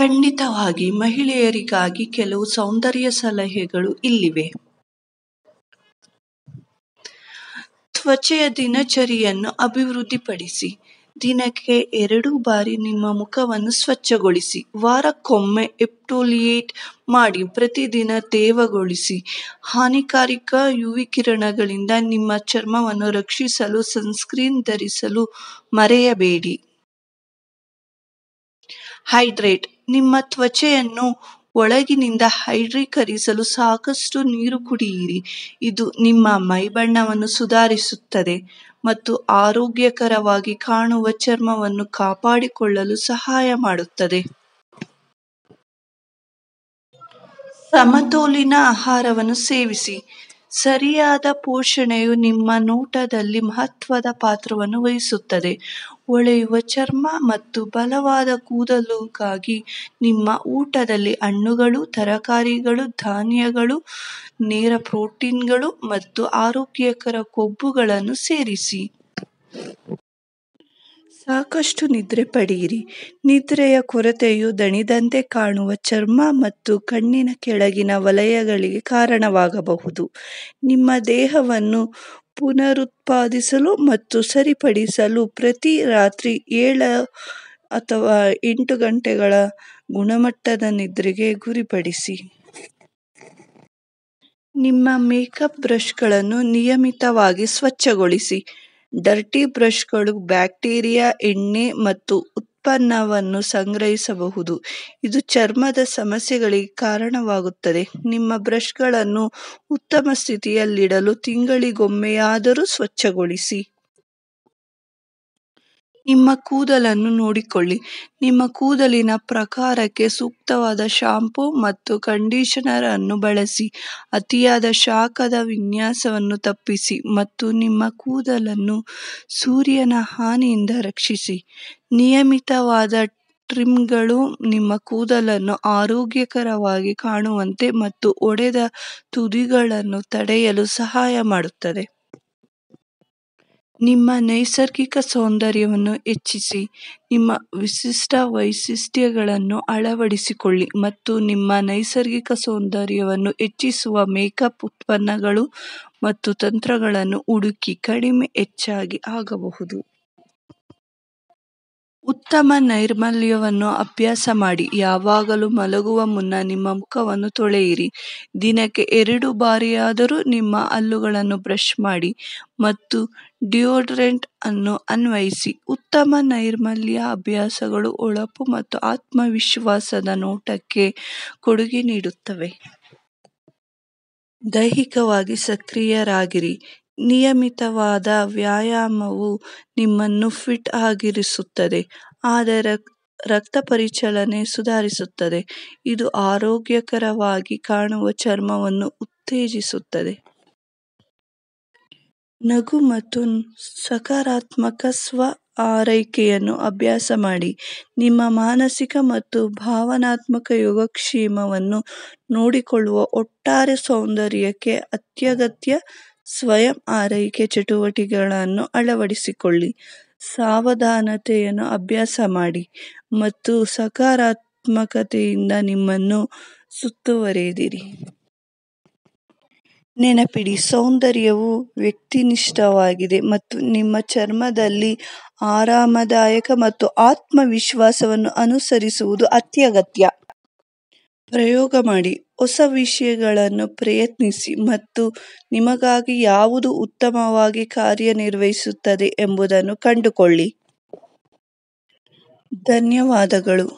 ಖಂಡಿತವಾಗಿ ಮಹಿಳೆಯರಿಗಾಗಿ ಕೆಲವು ಸೌಂದರ್ಯ ಸಲಹೆಗಳು ಇಲ್ಲಿವೆ ತ್ವಚೆಯ ದಿನಚರಿಯನ್ನು ಅಭಿವೃದ್ಧಿಪಡಿಸಿ ದಿನಕ್ಕೆ ಎರಡು ಬಾರಿ ನಿಮ್ಮ ಮುಖವನ್ನು ಸ್ವಚ್ಛಗೊಳಿಸಿ ವಾರಕ್ಕೊಮ್ಮೆ ಎಪ್ಟೋಲಿಯೇಟ್ ಮಾಡಿ ಪ್ರತಿದಿನ ತೇವಗೊಳಿಸಿ ಹಾನಿಕಾರಿಕ ಯುವಿ ಕಿರಣಗಳಿಂದ ನಿಮ್ಮ ಚರ್ಮವನ್ನು ರಕ್ಷಿಸಲು ಸನ್ಸ್ಕ್ರೀನ್ ಧರಿಸಲು ಮರೆಯಬೇಡಿ ಹೈಡ್ರೇಟ್ ನಿಮ್ಮ ತ್ವಚೆಯನ್ನು ಒಳಗಿನಿಂದ ಹೈಡ್ರೀಕರಿಸಲು ಸಾಕಷ್ಟು ನೀರು ಕುಡಿಯಿರಿ ಇದು ನಿಮ್ಮ ಮೈಬಣ್ಣವನ್ನು ಸುಧಾರಿಸುತ್ತದೆ ಮತ್ತು ಆರೋಗ್ಯಕರವಾಗಿ ಕಾಣುವ ಚರ್ಮವನ್ನು ಕಾಪಾಡಿಕೊಳ್ಳಲು ಸಹಾಯ ಮಾಡುತ್ತದೆ ಸಮತೋಲಿನ ಆಹಾರವನ್ನು ಸೇವಿಸಿ ಸರಿಯಾದ ಪೋಷಣೆಯು ನಿಮ್ಮ ನೋಟದಲ್ಲಿ ಮಹತ್ವದ ಪಾತ್ರವನ್ನು ವಹಿಸುತ್ತದೆ ಒಳೆಯುವ ಚರ್ಮ ಮತ್ತು ಬಲವಾದ ಕೂದಲುಗಾಗಿ ನಿಮ್ಮ ಊಟದಲ್ಲಿ ಹಣ್ಣುಗಳು ತರಕಾರಿಗಳು ಧಾನ್ಯಗಳು ನೇರ ಪ್ರೋಟೀನ್ಗಳು ಮತ್ತು ಆರೋಗ್ಯಕರ ಕೊಬ್ಬುಗಳನ್ನು ಸೇರಿಸಿ ಸಾಕಷ್ಟು ನಿದ್ರೆ ಪಡೆಯಿರಿ ನಿದ್ರೆಯ ಕೊರತೆಯು ದಣಿದಂತೆ ಕಾಣುವ ಚರ್ಮ ಮತ್ತು ಕಣ್ಣಿನ ಕೆಳಗಿನ ವಲಯಗಳಿಗೆ ಕಾರಣವಾಗಬಹುದು ನಿಮ್ಮ ದೇಹವನ್ನು ಪುನರುತ್ಪಾದಿಸಲು ಮತ್ತು ಸರಿಪಡಿಸಲು ಪ್ರತಿ ರಾತ್ರಿ ಏಳು ಅಥವಾ ಎಂಟು ಗಂಟೆಗಳ ಗುಣಮಟ್ಟದ ನಿದ್ರೆಗೆ ಗುರಿಪಡಿಸಿ ನಿಮ್ಮ ಮೇಕಪ್ ಬ್ರಷ್ಗಳನ್ನು ನಿಯಮಿತವಾಗಿ ಸ್ವಚ್ಛಗೊಳಿಸಿ ಡರ್ಟಿ ಬ್ರಷ್ಗಳು ಬ್ಯಾಕ್ಟೀರಿಯಾ ಎಣ್ಣೆ ಮತ್ತು ಉತ್ಪನ್ನವನ್ನು ಸಂಗ್ರಹಿಸಬಹುದು ಇದು ಚರ್ಮದ ಸಮಸ್ಯೆಗಳಿಗೆ ಕಾರಣವಾಗುತ್ತದೆ ನಿಮ್ಮ ಬ್ರಷ್ಗಳನ್ನು ಉತ್ತಮ ಸ್ಥಿತಿಯಲ್ಲಿಡಲು ತಿಂಗಳಿಗೊಮ್ಮೆಯಾದರೂ ಸ್ವಚ್ಛಗೊಳಿಸಿ ನಿಮ್ಮ ಕೂದಲನ್ನು ನೋಡಿಕೊಳ್ಳಿ ನಿಮ್ಮ ಕೂದಲಿನ ಪ್ರಕಾರಕ್ಕೆ ಸೂಕ್ತವಾದ ಶಾಂಪೂ ಮತ್ತು ಕಂಡೀಷನರ್ ಅನ್ನು ಬಳಸಿ ಅತಿಯಾದ ಶಾಖದ ವಿನ್ಯಾಸವನ್ನು ತಪ್ಪಿಸಿ ಮತ್ತು ನಿಮ್ಮ ಕೂದಲನ್ನು ಸೂರ್ಯನ ಹಾನಿಯಿಂದ ರಕ್ಷಿಸಿ ನಿಯಮಿತವಾದ ಟ್ರಿಮ್ಗಳು ನಿಮ್ಮ ಕೂದಲನ್ನು ಆರೋಗ್ಯಕರವಾಗಿ ಕಾಣುವಂತೆ ಮತ್ತು ಒಡೆದ ತುದಿಗಳನ್ನು ತಡೆಯಲು ಸಹಾಯ ಮಾಡುತ್ತದೆ ನಿಮ್ಮ ನೈಸರ್ಗಿಕ ಸೌಂದರ್ಯವನ್ನು ಹೆಚ್ಚಿಸಿ ನಿಮ್ಮ ವಿಶಿಷ್ಟ ವೈಶಿಷ್ಟ್ಯಗಳನ್ನು ಅಳವಡಿಸಿಕೊಳ್ಳಿ ಮತ್ತು ನಿಮ್ಮ ನೈಸರ್ಗಿಕ ಸೌಂದರ್ಯವನ್ನು ಹೆಚ್ಚಿಸುವ ಮೇಕಪ್ ಉತ್ಪನ್ನಗಳು ಮತ್ತು ತಂತ್ರಗಳನ್ನು ಹುಡುಕಿ ಕಡಿಮೆ ಹೆಚ್ಚಾಗಿ ಆಗಬಹುದು ಉತ್ತಮ ನೈರ್ಮಲ್ಯವನ್ನು ಅಭ್ಯಾಸ ಮಾಡಿ ಯಾವಾಗಲೂ ಮಲಗುವ ಮುನ್ನ ನಿಮ್ಮ ಮುಖವನ್ನು ತೊಳೆಯಿರಿ ದಿನಕ್ಕೆ ಎರಡು ಬಾರಿಯಾದರೂ ನಿಮ್ಮ ಹಲ್ಲುಗಳನ್ನು ಬ್ರಷ್ ಮಾಡಿ ಮತ್ತು ಡಿಯೋಡ್ರೆಂಟ್ ಅನ್ನು ಅನ್ವಯಿಸಿ ಉತ್ತಮ ನೈರ್ಮಲ್ಯ ಅಭ್ಯಾಸಗಳು ಹೊಳಪು ಮತ್ತು ಆತ್ಮವಿಶ್ವಾಸದ ನೋಟಕ್ಕೆ ಕೊಡುಗೆ ನೀಡುತ್ತವೆ ದೈಹಿಕವಾಗಿ ಸಕ್ರಿಯರಾಗಿರಿ ನಿಯಮಿತವಾದ ವ್ಯಾಯಾಮವು ನಿಮ್ಮನ್ನು ಫಿಟ್ ಆಗಿರಿಸುತ್ತದೆ ಆದರೆ ರಕ್ತ ಪರಿಚಲನೆ ಸುಧಾರಿಸುತ್ತದೆ ಇದು ಆರೋಗ್ಯಕರವಾಗಿ ಕಾಣುವ ಚರ್ಮವನ್ನು ಉತ್ತೇಜಿಸುತ್ತದೆ ನಗು ಮತ್ತು ಸಕಾರಾತ್ಮಕ ಸ್ವ ಆರೈಕೆಯನ್ನು ಅಭ್ಯಾಸ ಮಾಡಿ ನಿಮ್ಮ ಮಾನಸಿಕ ಮತ್ತು ಭಾವನಾತ್ಮಕ ಯೋಗಕ್ಷೇಮವನ್ನು ನೋಡಿಕೊಳ್ಳುವ ಒಟ್ಟಾರೆ ಸೌಂದರ್ಯಕ್ಕೆ ಅತ್ಯಗತ್ಯ ಸ್ವಯಂ ಆರೈಕೆ ಚಟುವಟಿಕೆಗಳನ್ನು ಅಳವಡಿಸಿಕೊಳ್ಳಿ ಸಾವಧಾನತೆಯನ್ನು ಅಭ್ಯಾಸ ಮಾಡಿ ಮತ್ತು ಸಕಾರಾತ್ಮಕತೆಯಿಂದ ನಿಮ್ಮನ್ನು ಸುತ್ತುವರೆದಿರಿ ನೆನಪಿಡಿ ಸೌಂದರ್ಯವು ವ್ಯಕ್ತಿನಿಷ್ಠವಾಗಿದೆ ಮತ್ತು ನಿಮ್ಮ ಚರ್ಮದಲ್ಲಿ ಆರಾಮದಾಯಕ ಮತ್ತು ಆತ್ಮವಿಶ್ವಾಸವನ್ನು ಅನುಸರಿಸುವುದು ಅತ್ಯಗತ್ಯ ಪ್ರಯೋಗ ಮಾಡಿ ಹೊಸ ವಿಷಯಗಳನ್ನು ಪ್ರಯತ್ನಿಸಿ ಮತ್ತು ನಿಮಗಾಗಿ ಯಾವುದು ಉತ್ತಮವಾಗಿ ಕಾರ್ಯನಿರ್ವಹಿಸುತ್ತದೆ ಎಂಬುದನ್ನು ಕಂಡುಕೊಳ್ಳಿ ಧನ್ಯವಾದಗಳು